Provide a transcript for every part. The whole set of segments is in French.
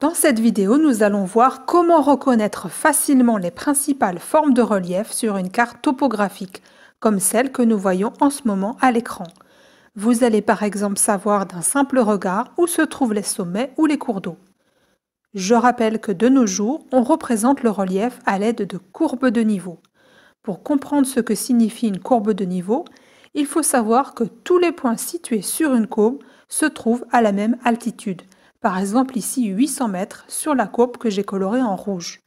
Dans cette vidéo, nous allons voir comment reconnaître facilement les principales formes de relief sur une carte topographique, comme celle que nous voyons en ce moment à l'écran. Vous allez par exemple savoir d'un simple regard où se trouvent les sommets ou les cours d'eau. Je rappelle que de nos jours, on représente le relief à l'aide de courbes de niveau. Pour comprendre ce que signifie une courbe de niveau, il faut savoir que tous les points situés sur une courbe se trouvent à la même altitude – par exemple ici 800 mètres sur la courbe que j'ai colorée en rouge.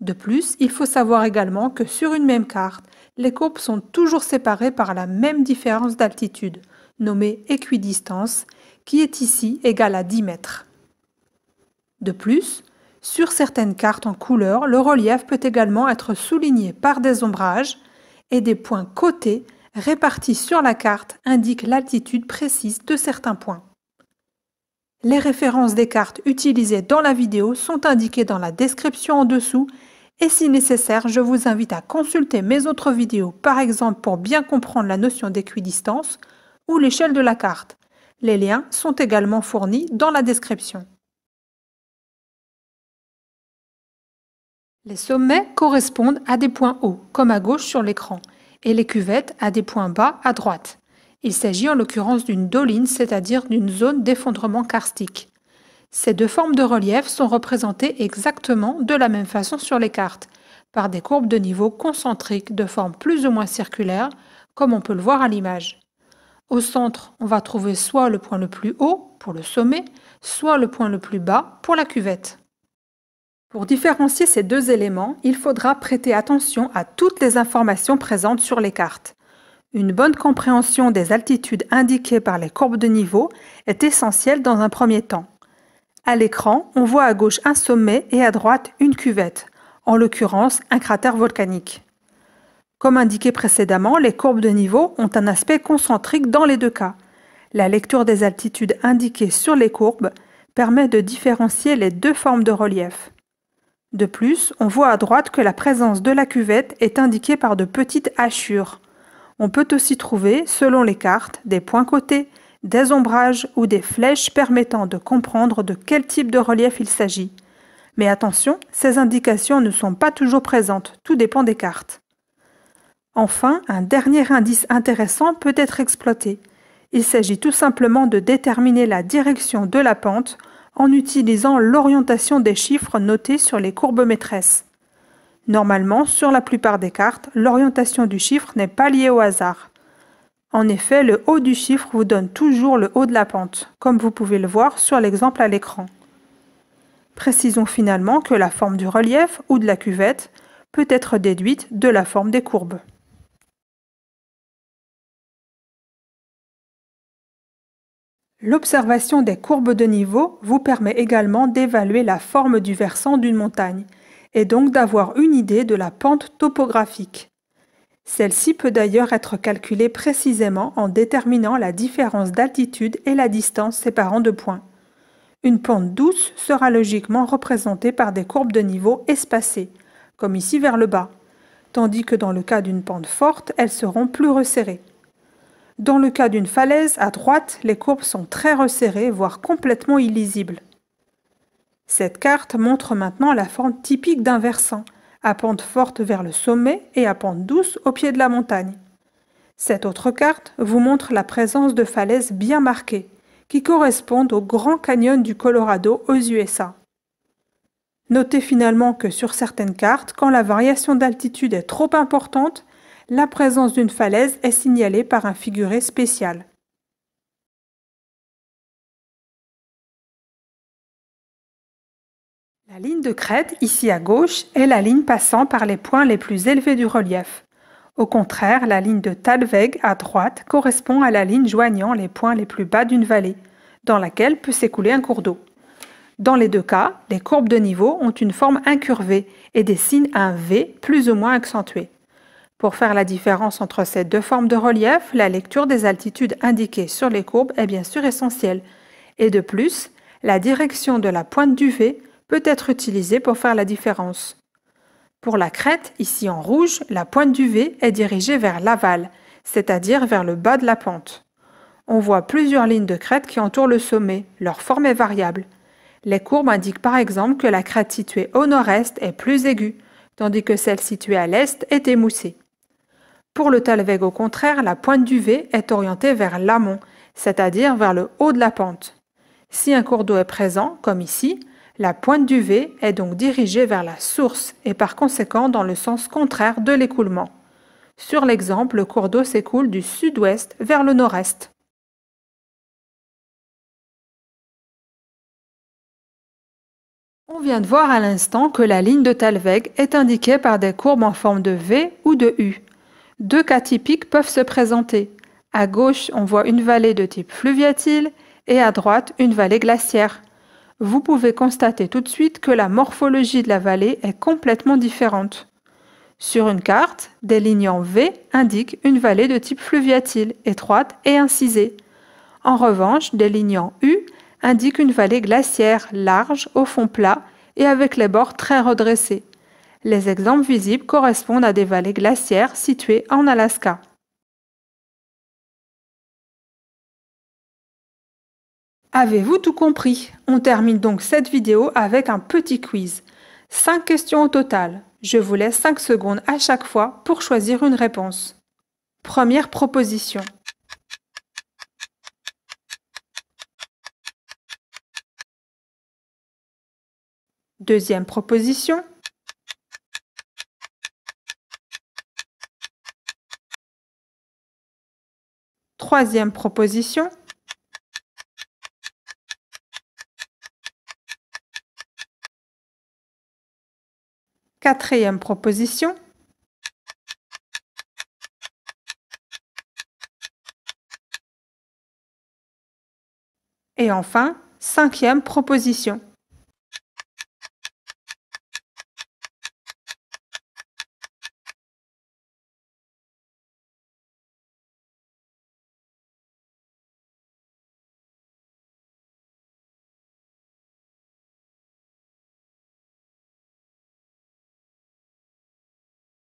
De plus, il faut savoir également que sur une même carte, les courbes sont toujours séparées par la même différence d'altitude, nommée équidistance, qui est ici égale à 10 mètres. De plus, sur certaines cartes en couleur, le relief peut également être souligné par des ombrages et des points cotés répartis sur la carte indiquent l'altitude précise de certains points. Les références des cartes utilisées dans la vidéo sont indiquées dans la description en dessous et si nécessaire, je vous invite à consulter mes autres vidéos, par exemple pour bien comprendre la notion d'équidistance ou l'échelle de la carte. Les liens sont également fournis dans la description. Les sommets correspondent à des points hauts, comme à gauche sur l'écran, et les cuvettes à des points bas à droite. Il s'agit en l'occurrence d'une doline, c'est-à-dire d'une zone d'effondrement karstique. Ces deux formes de relief sont représentées exactement de la même façon sur les cartes, par des courbes de niveau concentriques de forme plus ou moins circulaire, comme on peut le voir à l'image. Au centre, on va trouver soit le point le plus haut pour le sommet, soit le point le plus bas pour la cuvette. Pour différencier ces deux éléments, il faudra prêter attention à toutes les informations présentes sur les cartes. Une bonne compréhension des altitudes indiquées par les courbes de niveau est essentielle dans un premier temps. À l'écran, on voit à gauche un sommet et à droite une cuvette, en l'occurrence un cratère volcanique. Comme indiqué précédemment, les courbes de niveau ont un aspect concentrique dans les deux cas. La lecture des altitudes indiquées sur les courbes permet de différencier les deux formes de relief. De plus, on voit à droite que la présence de la cuvette est indiquée par de petites hachures. On peut aussi trouver, selon les cartes, des points cotés, des ombrages ou des flèches permettant de comprendre de quel type de relief il s'agit. Mais attention, ces indications ne sont pas toujours présentes, tout dépend des cartes. Enfin, un dernier indice intéressant peut être exploité. Il s'agit tout simplement de déterminer la direction de la pente en utilisant l'orientation des chiffres notés sur les courbes maîtresses. Normalement, sur la plupart des cartes, l'orientation du chiffre n'est pas liée au hasard. En effet, le haut du chiffre vous donne toujours le haut de la pente, comme vous pouvez le voir sur l'exemple à l'écran. Précisons finalement que la forme du relief ou de la cuvette peut être déduite de la forme des courbes. L'observation des courbes de niveau vous permet également d'évaluer la forme du versant d'une montagne et donc d'avoir une idée de la pente topographique. Celle-ci peut d'ailleurs être calculée précisément en déterminant la différence d'altitude et la distance séparant deux points. Une pente douce sera logiquement représentée par des courbes de niveau espacées, comme ici vers le bas, tandis que dans le cas d'une pente forte, elles seront plus resserrées. Dans le cas d'une falaise, à droite, les courbes sont très resserrées, voire complètement illisibles. Cette carte montre maintenant la forme typique d'un versant, à pente forte vers le sommet et à pente douce au pied de la montagne. Cette autre carte vous montre la présence de falaises bien marquées, qui correspondent au Grand Canyon du Colorado aux USA. Notez finalement que sur certaines cartes, quand la variation d'altitude est trop importante, la présence d'une falaise est signalée par un figuré spécial. La ligne de crête, ici à gauche, est la ligne passant par les points les plus élevés du relief. Au contraire, la ligne de Talweg à droite correspond à la ligne joignant les points les plus bas d'une vallée, dans laquelle peut s'écouler un cours d'eau. Dans les deux cas, les courbes de niveau ont une forme incurvée et dessinent un V plus ou moins accentué. Pour faire la différence entre ces deux formes de relief, la lecture des altitudes indiquées sur les courbes est bien sûr essentielle. Et de plus, la direction de la pointe du V peut être utilisé pour faire la différence. Pour la crête, ici en rouge, la pointe du V est dirigée vers l'aval, c'est-à-dire vers le bas de la pente. On voit plusieurs lignes de crête qui entourent le sommet, leur forme est variable. Les courbes indiquent par exemple que la crête située au nord-est est plus aiguë, tandis que celle située à l'est est émoussée. Pour le Talweg au contraire, la pointe du V est orientée vers l'amont, c'est-à-dire vers le haut de la pente. Si un cours d'eau est présent, comme ici, la pointe du V est donc dirigée vers la source et par conséquent dans le sens contraire de l'écoulement. Sur l'exemple, le cours d'eau s'écoule du sud-ouest vers le nord-est. On vient de voir à l'instant que la ligne de Talweg est indiquée par des courbes en forme de V ou de U. Deux cas typiques peuvent se présenter. À gauche, on voit une vallée de type fluviatile et à droite, une vallée glaciaire vous pouvez constater tout de suite que la morphologie de la vallée est complètement différente. Sur une carte, des lignes en V indiquent une vallée de type fluviatile, étroite et incisée. En revanche, des lignes en U indiquent une vallée glaciaire, large, au fond plat et avec les bords très redressés. Les exemples visibles correspondent à des vallées glaciaires situées en Alaska. Avez-vous tout compris On termine donc cette vidéo avec un petit quiz. 5 questions au total. Je vous laisse 5 secondes à chaque fois pour choisir une réponse. Première proposition. Deuxième proposition. Troisième proposition. Quatrième proposition. Et enfin, cinquième proposition.